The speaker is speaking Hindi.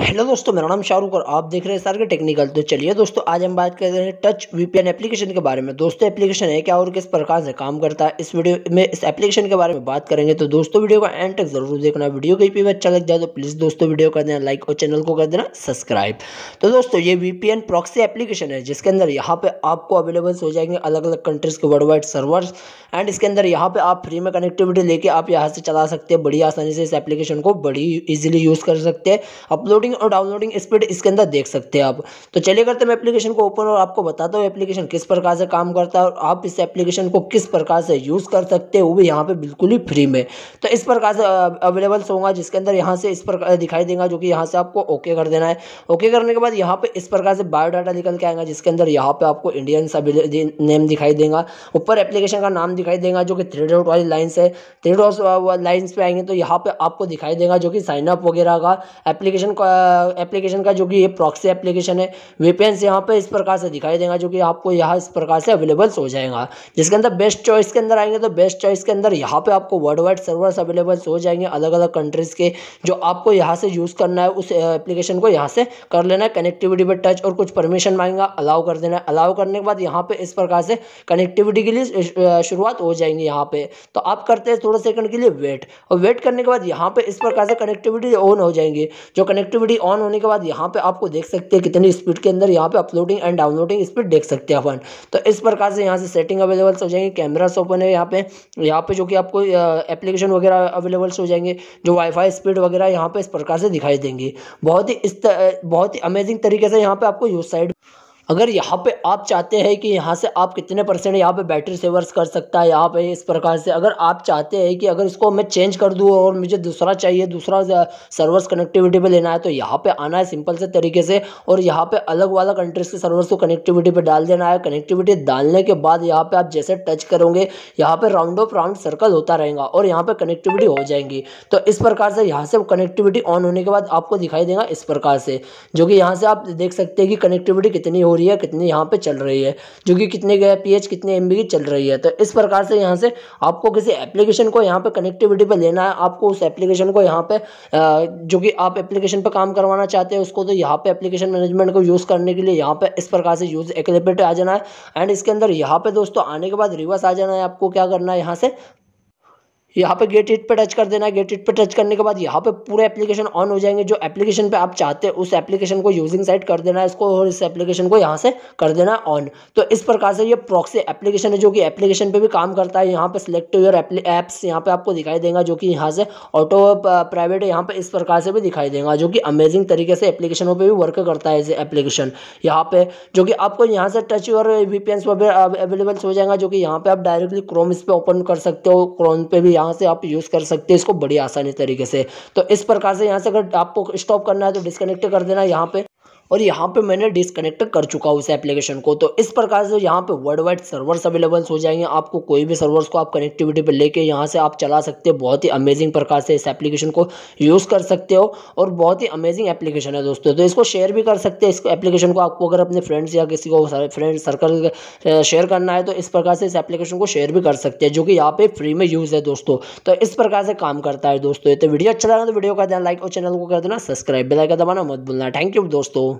हेलो दोस्तों मेरा नाम शाहरुख और आप देख रहे हैं सारे टेक्निकल तो चलिए दोस्तों आज हम बात कर रहे हैं टच वीपीएन एप्लीकेशन के बारे में दोस्तों एप्लीकेशन है क्या और किस प्रकार से काम करता है इस वीडियो में इस एप्लीकेशन के बारे में बात करेंगे तो दोस्तों वीडियो का एंड तक जरूर देखना वीडियो कहीं पर अच्छा लग जाए तो प्लीज़ दोस्तों वीडियो कर देना लाइक और चैनल को कर देना सब्सक्राइब तो दोस्तों ये वी प्रॉक्सी एप्लीकेशन है जिसके अंदर यहाँ पर आपको अवेलेबल्स हो जाएंगे अलग अलग कंट्रीज़ के वर्ल्ड वाइड सर्वर्स एंड इसके अंदर यहाँ पर आप फ्री में कनेक्टिविटी लेके आप यहाँ से चला सकते हैं बड़ी आसानी से इस एप्लीकेशन को बड़ी ईजिली यूज़ कर सकते हैं अपलोड अपलोडिंग और डाउनलोडिंग स्पीड इसके अंदर देख सकते हैं आप तो चलिए करते हैं मैं एप्लीकेशन को ओपन और आपको बताता हूँ एप्लीकेशन किस प्रकार से काम करता है और आप इस एप्लीकेशन को किस प्रकार से यूज़ कर सकते हो वो भी यहाँ पर बिल्कुल ही फ्री में तो इस प्रकार से अवेलेबल होगा जिसके अंदर यहाँ से इस प्रकार दिखाई देगा जो कि यहाँ से आपको ओके कर देना है ओके करने के बाद यहाँ पर इस प्रकार से बायोडाटा निकल के आएगा जिसके अंदर यहाँ पर आपको इंडियन सब नेम दिखाई देगा ऊपर एप्लीकेशन का नाम दिखाई देगा जो कि थ्री डॉट वाली लाइन्स है थ्री डॉट लाइन्स पर आएंगे तो यहाँ पर आपको दिखाई देगा जो कि साइनअप वगैरह का एप्लीकेशन का एप्लीकेशन का जो कि ये प्रॉक्सी एप्लीकेशन है से यहाँ पर इस प्रकार से दिखाई देगा जो कि आपको यहाँ इस प्रकार से अवेलेबल्स हो जाएगा जिसके अंदर बेस्ट चॉइस के अंदर आएंगे तो बेस्ट चॉइस के अंदर यहाँ पे आपको वर्ल्ड वाइड सर्वर्स अवेलेबल्स हो जाएंगे अलग अलग कंट्रीज़ के जो आपको यहाँ से यूज़ करना है उस एप्लीकेशन को यहाँ से कर लेना है कनेक्टिविटी पर टच और कुछ परमिशन मांगेगा अलाउ कर देना है अलाउ करने के बाद यहाँ पे इस प्रकार से कनेक्टिविटी के लिए शुरुआत हो जाएंगी यहाँ पे तो आप करते हैं थोड़े सेकंड के लिए वेट और वेट करने के बाद यहाँ पे इस प्रकार से कनेक्टिविटी ऑन हो जाएंगी जो कनेक्टिविटी वीडियो ऑन होने के बाद यहाँ पे आपको देख सकते हैं कितनी स्पीड के अंदर यहाँ पे अपलोडिंग एंड डाउनलोडिंग स्पीड देख सकते हैं अपन तो इस प्रकार से यहाँ से सेटिंग अवेलेबल्स हो जाएंगे कैमरास ओपन है यहाँ पे यहाँ पे जो कि आपको एप्लीकेशन वगैरह अवेलेबल्स हो जाएंगे जो वाईफाई स्पीड वगैरह यहाँ पे इस प्रकार से दिखाई देंगे बहुत ही इस बहुत ही अमेजिंग तरीके से यहाँ पे आपको यूज साइड अगर यहाँ पे आप चाहते हैं कि यहाँ से आप कितने परसेंट यहाँ पे बैटरी सेवर्स कर सकता है यहाँ पे इस प्रकार से अगर आप चाहते हैं कि अगर इसको मैं चेंज कर दूँ और मुझे दूसरा चाहिए दूसरा सर्वर्स कनेक्टिविटी पे लेना है तो यहाँ पे आना है सिंपल से तरीके से और यहाँ पे अलग वाला कंट्रीज के सर्वर्स को कनेक्टिविटी पर डाल देना है कनेक्टिविटी डालने के बाद यहाँ पर आप जैसे टच करोगे यहाँ पर राउंड ऑफ राउंड सर्कल होता रहेगा और यहाँ पर कनेक्टिविटी हो जाएंगी तो इस प्रकार से यहाँ से कनेक्टिविटी ऑन होने के बाद आपको दिखाई देगा इस प्रकार से जो कि यहाँ से आप देख सकते हैं कि कनेक्टिविटी कितनी हो बोरियाँ कितनी यहाँ पे चल रही है जो कि कितने गए पी कितने एम की चल रही है तो इस प्रकार से यहाँ से आपको किसी एप्लीकेशन को यहाँ पे कनेक्टिविटी पे लेना है आपको उस एप्लीकेशन को यहाँ पे जो कि आप एप्लीकेशन पे काम करवाना चाहते हैं उसको तो यहाँ पे एप्लीकेशन मैनेजमेंट को यूज़ करने के लिए यहाँ पे इस प्रकार से यूज़ एक्लेपेट आ जाना है एंड इसके अंदर यहाँ पे दोस्तों आने के बाद रिवर्स आ जाना है आपको क्या करना है यहाँ से यहाँ पे गेट इट पे टच कर देना है गेट इट पे टच करने के बाद यहाँ पे पूरे एप्लीकेशन ऑन हो जाएंगे जो एप्लीकेशन पे आप चाहते हैं उस एप्लीकेशन को यूजिंग साइट कर देना है इसको और इस एप्लीकेशन को यहाँ से कर देना ऑन तो इस प्रकार से ये प्रॉक्सी एप्लीकेशन है जो कि एप्लीकेशन पे भी काम करता है यहाँ पे सिलेक्ट योर एप्स यहाँ पे आपको दिखाई देगा जो कि यहाँ से ऑटो प्राइवेट यहाँ पे इस प्रकार से भी दिखाई देगा जो कि अमेजिंग तरीके से एप्लीकेशनों पर भी वर्क करता है एप्लीकेशन यहाँ पे जो कि आपको यहाँ से टच और वीपीएन अवेलेबल्स हो जाएगा जो कि यहाँ पे आप डायरेक्टली क्रोम इस पर ओपन कर सकते हो क्रोम पे भी यहाँ यहाँ से आप यूज़ कर सकते हैं इसको बड़ी आसानी तरीके से तो इस प्रकार से यहाँ से अगर आपको स्टॉप करना है तो डिस्कनेक्ट कर देना यहाँ पर और यहाँ पे मैंने डिसकनेक्ट कर चुका हूँ उस एप्लीकेशन को तो इस प्रकार से यहाँ पे वर्ल्ड वाइड सर्वर्स अवेलेबल्स हो जाएंगे आपको कोई भी सर्वर्स को आप कनेक्टिविटी पर लेके यहाँ से आप चला सकते हो बहुत ही अमेजिंग प्रकार से इस एप्लीकेशन को यूज़ कर सकते हो और बहुत ही अमेजिंग एप्लीकेशन है दोस्तों तो इसको शेयर भी कर सकते हैं इस एप्लीकेशन को आपको अगर अपने फ्रेंड्स या किसी को फ्रेंड सर्कल शेयर करना है तो इस प्रकार से इस एप्लीकेशन को शेयर भी कर सकते हैं जो कि यहाँ पर फ्री में यूज़ है दोस्तों तो इस प्रकार से काम करता है दोस्तों तो वीडियो अच्छा लगा तो वीडियो का ध्यान लाइक और चैनल को कर देना सब्सक्राइब बेल का दबाना मत भूलना थैंक यू दोस्तों